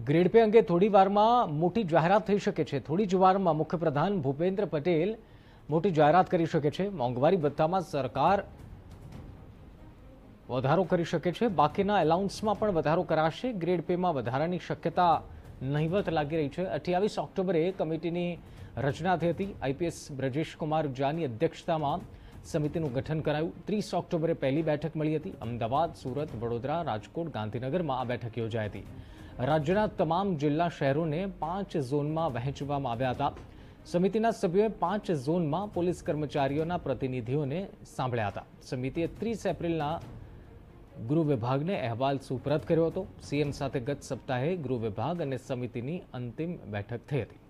grade pay અંગે થોડી વારમાં મોટી જાહેરાત થઈ શકે છે થોડી જ વારમાં મુખ્યપ્રધાન ભૂપેન્દ્ર પટેલ મોટી જાહેરાત કરી શકે છે મોંઘવારી ભથ્થામાં સરકાર વધારો કરી શકે છે બાકીના એલાઉન્સમાં પણ વધારો કરાશે ગ્રેડ પેમાં વધારાની શક્યતા નહીવત લાગી રહી છે અઠ્યાવીસ ઓક્ટોબરે કમિટીની રચના થઈ હતી આઈપીએસ બ્રજેશ કુમાર ઝાની અધ્યક્ષતામાં સમિતિનું ગઠન કરાયું ત્રીસ ઓક્ટોબરે પહેલી બેઠક મળી હતી અમદાવાદ સુરત વડોદરા રાજકોટ ગાંધીનગરમાં આ બેઠક યોજાઈ હતી રાજ્યના તમામ જિલ્લા શહેરોને પાંચ ઝોનમાં વહેંચવામાં આવ્યા હતા સમિતિના સભ્યોએ પાંચ ઝોનમાં પોલીસ કર્મચારીઓના પ્રતિનિધિઓને સાંભળ્યા હતા સમિતિએ ત્રીસ એપ્રિલના ગૃહ વિભાગને અહેવાલ સુપરત કર્યો હતો સીએમ સાથે ગત સપ્તાહે ગૃહ વિભાગ અને સમિતિની અંતિમ બેઠક થઈ હતી